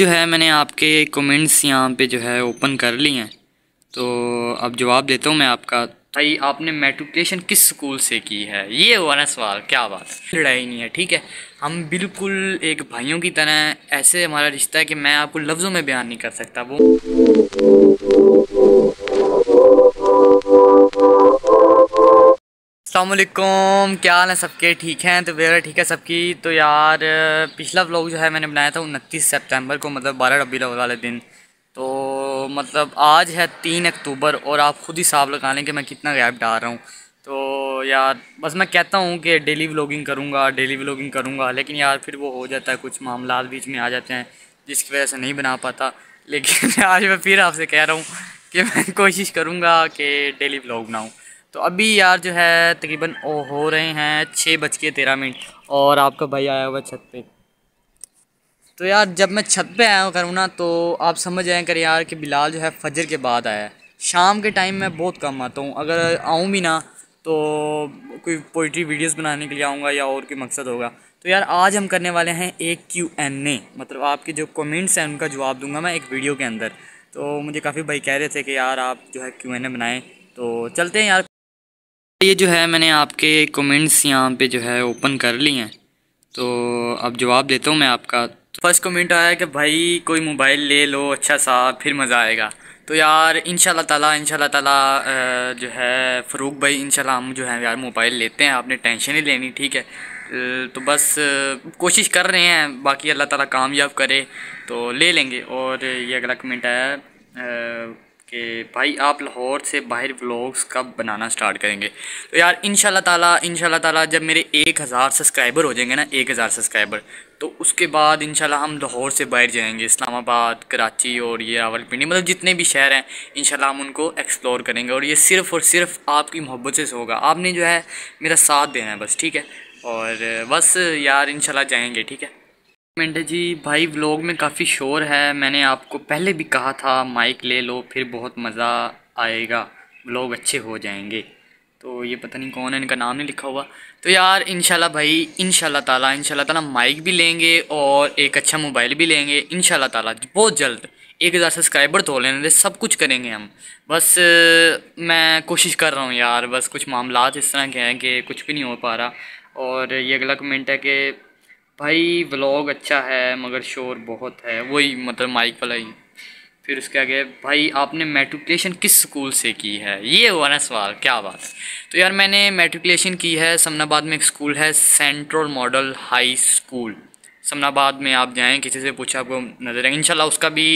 जो है मैंने आपके कमेंट्स यहाँ पे जो है ओपन कर लिए हैं तो अब जवाब देता हूँ मैं आपका भाई आपने मेट्रिकुलेशन किस स्कूल से की है ये हुआ ना सवाल क्या बात है लड़ाई नहीं है ठीक है हम बिल्कुल एक भाइयों की तरह ऐसे हमारा रिश्ता है कि मैं आपको लफ्ज़ों में बयान नहीं कर सकता वो अल्लाम क्या हाल है सबके ठीक हैं तो वेरा ठीक है सबकी तो यार पिछला व्लॉग जो है मैंने बनाया था उनतीस सितंबर को मतलब बारह रबी वाले दिन तो मतलब आज है तीन अक्टूबर और आप ख़ुद ही साफ लगा लें कि मैं कितना गैप डाल रहा हूँ तो यार बस मैं कहता हूँ कि डेली व्लॉगिंग करूँगा डेली व्लॉगिंग करूँगा लेकिन यार फिर वो हो जाता है कुछ मामला बीच में आ जाते हैं जिसकी वजह से नहीं बना पाता लेकिन आज मैं फिर आपसे कह रहा हूँ कि मैं कोशिश करूँगा कि डेली व्लॉग बनाऊँ तो अभी यार जो है तकरीबन ओ हो रहे हैं छः बज के तेरह मिनट और आपका भाई आया हुआ छत पे तो यार जब मैं छत पे आया करूँ ना तो आप समझ आए कर यार कि बिलाल जो है फजर के बाद आया है शाम के टाइम मैं बहुत कम आता हूँ अगर आऊँ भी ना तो कोई पोइट्री वीडियोस बनाने के लिए आऊँगा या और कोई मकसद होगा तो यार आज हम करने वाले हैं एक क्यू एन ए मतलब आपके जो कमेंट्स हैं उनका जवाब दूंगा मैं एक वीडियो के अंदर तो मुझे काफ़ी भाई कह रहे थे कि यार आप जो है क्यू एन ए बनाएँ तो चलते हैं यार ये जो है मैंने आपके कमेंट्स यहाँ पे जो है ओपन कर लिए हैं तो अब जवाब देता हूँ मैं आपका फर्स्ट तो कमेंट आया कि भाई कोई मोबाइल ले लो अच्छा सा फिर मज़ा आएगा तो यार इन ताला इन ताला जो है फ़रूक भाई इन हम जो है यार मोबाइल लेते हैं आपने टेंशन ही लेनी ठीक है तो बस कोशिश कर रहे हैं बाकी अल्लाह ताला कामयाब करे तो ले लेंगे और ये अगला कमेंट आया कि भाई आप लाहौर से बाहर व्लॉग्स कब बनाना स्टार्ट करेंगे तो यार इन ताला इन ताला जब मेरे एक हज़ार सब्सक्राइबर हो जाएंगे ना एक हज़ार सब्सक्राइबर तो उसके बाद इन हम लाहौर से बाहर जाएंगे इस्लामाबाद कराची और ये रावलपिंडी मतलब जितने भी शहर हैं इन हम उनको एक्सप्लोर करेंगे और ये सिर्फ़ और सिर्फ आपकी मोहब्बत से होगा आपने जो है मेरा साथ देना है बस ठीक है और बस यार इन जाएंगे ठीक है मिनट है जी भाई व्लॉग में काफ़ी शोर है मैंने आपको पहले भी कहा था माइक ले लो फिर बहुत मज़ा आएगा व्लॉग अच्छे हो जाएंगे तो ये पता नहीं कौन है इनका नाम नहीं लिखा हुआ तो यार इन भाई इन ताला इन ताला माइक भी लेंगे और एक अच्छा मोबाइल भी लेंगे इन ताला बहुत जल्द एक हज़ार सब्सक्राइबर तो लेने दे सब कुछ करेंगे हम बस मैं कोशिश कर रहा हूँ यार बस कुछ मामला इस तरह के हैं कि कुछ भी नहीं हो पा रहा और ये अगला कमेंट है कि भाई व्लॉग अच्छा है मगर शोर बहुत है वही मतलब माइक वाला ही फिर उसके आगे भाई आपने मेट्रिकुलेशन किस स्कूल से की है ये हुआ ना सवाल क्या बात तो यार मैंने मेट्रिकुलेशन की है समनाबाद में एक स्कूल है central model high school Samanabad में आप जाएं किसी से पूछा आपको नजर आएंगे इंशाल्लाह उसका भी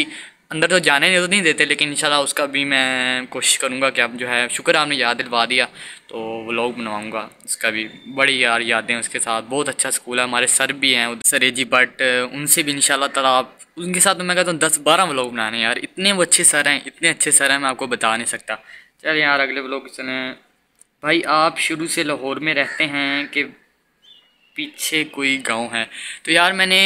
अंदर तो जाने नहीं तो नहीं देते लेकिन इंशाल्लाह उसका भी मैं कोशिश करूँगा कि आप जो है शुक्र आपने याद दिलवा दिया तो व्लॉग बनवाऊँगा उसका भी बड़ी यार यादें उसके साथ बहुत अच्छा स्कूल है हमारे सर भी हैं सर ए जी बट उनसे भी इन ताला आप उनके साथ तो मैं कहता हूँ दस बारह व्लॉग बनाने यार इतने वो अच्छे सर हैं इतने अच्छे सर हैं मैं आपको बता नहीं सकता चल यार अगले व्लॉग चलें भाई आप शुरू से लाहौर में रहते हैं कि पीछे कोई गाँव है तो यार मैंने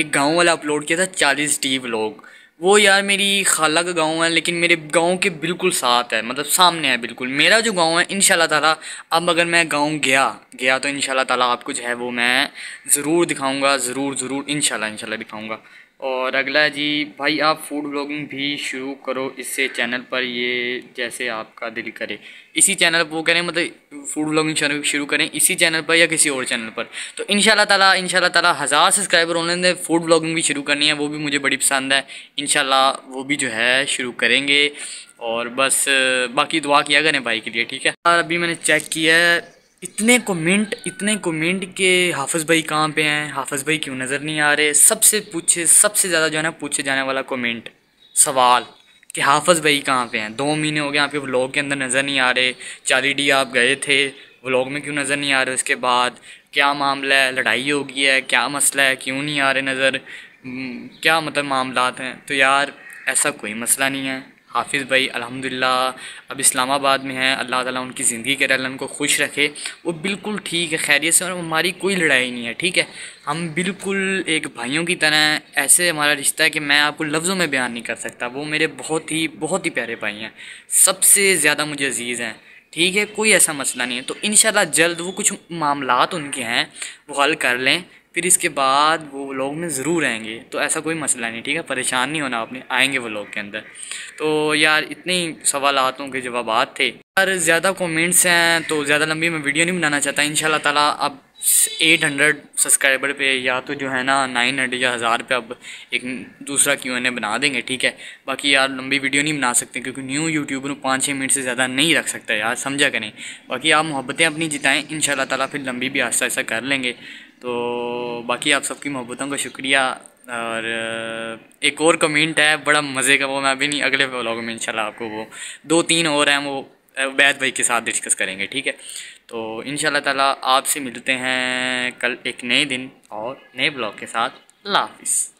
एक गाँव वाला अपलोड किया था चालीस डी व्लॉग वो यार मेरी खाला का गांव है लेकिन मेरे गांव के बिल्कुल साथ है मतलब सामने है बिल्कुल मेरा जो गांव है इन ताला अब अगर मैं गांव गया गया तो इन ताला आपको जो है वो मैं ज़रूर दिखाऊंगा ज़रूर ज़रूर इन शाला दिखाऊंगा और अगला है जी भाई आप फूड ब्लॉगिंग भी शुरू करो इससे चैनल पर ये जैसे आपका दिल करे इसी चैनल पर वो कह रहे मतलब फूड ब्लॉगिंग चैनल शुरू करें इसी चैनल पर या किसी और चैनल पर तो इन ताला इन ताला हज़ार सब्सक्राइबर होने फूड ब्लॉगिंग भी शुरू करनी है वो भी मुझे बड़ी पसंद है इन वो भी जो है शुरू करेंगे और बस बाकी दुआ किया करें भाई के लिए ठीक है और अभी मैंने चेक किया है इतने कमेंट इतने कमेंट के हाफिज़ भाई कहाँ पे हैं हाफिज़ भाई क्यों नज़र नहीं आ रहे सबसे पूछे सबसे ज़्यादा जो है ना पूछे जाने वाला कमेंट सवाल कि हाफज भाई कहाँ पे हैं दो महीने हो गए आपके व्लॉग के अंदर नज़र नहीं आ रहे चाली डी आप गए थे व्लॉग में क्यों नज़र नहीं आ रहे उसके बाद क्या मामला है लड़ाई हो गई है क्या मसला है क्यों नहीं आ रहे नज़र हम्म, क्या मतलब मामला हैं तो यार ऐसा कोई मसला नहीं है हाफिज़ भाई अल्हम्दुलिल्लाह अब इस्लामाबाद में हैं अल्लाह ताला उनकी ज़िंदगी के रलन को खुश रखे वो बिल्कुल ठीक है खैरियत से और हमारी कोई लड़ाई नहीं है ठीक है हम बिल्कुल एक भाइयों की तरह ऐसे हमारा रिश्ता है कि मैं आपको लफ्ज़ों में बयान नहीं कर सकता वो मेरे बहुत ही बहुत ही प्यारे भाई हैं सबसे ज़्यादा मुझे अजीज़ हैं ठीक है कोई ऐसा मसला नहीं है तो इन जल्द वो कुछ मामला उनके हैं वो हल कर लें फिर इसके बाद वो व्लॉग में ज़रूर आएंगे तो ऐसा कोई मसला नहीं ठीक है परेशान नहीं होना आपने आएंगे वो लोग के अंदर तो यार इतने ही सवालों के जवाब थे यार ज़्यादा कमेंट्स हैं तो ज़्यादा लंबी मैं वीडियो नहीं बनाना चाहता इन तला अब एट हंड्रेड सब्सक्राइबर पे या तो जो है ना नाइन हंड्रेड या हज़ार पे अब एक दूसरा क्यू एन ए बना देंगे ठीक है बाकी यार लंबी वीडियो नहीं बना सकते क्योंकि न्यू यूट्यूबर पाँच छः मिनट से ज़्यादा नहीं रख सकता यार समझा करें बाकी आप मोहब्बतें अपनी जिताएँ इन शाला फिर लंबी भी आस्ता ऐसा कर लेंगे तो बाकी आप सबकी मोहब्बतों का शुक्रिया और एक और कमेंट है बड़ा मज़े का वो मैं अभी नहीं अगले व्लॉग में इंशाल्लाह आपको वो दो तीन और हैं वो वैद भाई के साथ डिस्कस करेंगे ठीक है तो इन ताला आपसे मिलते हैं कल एक नए दिन और नए ब्लॉग के साथ अल्लाह हाफिज़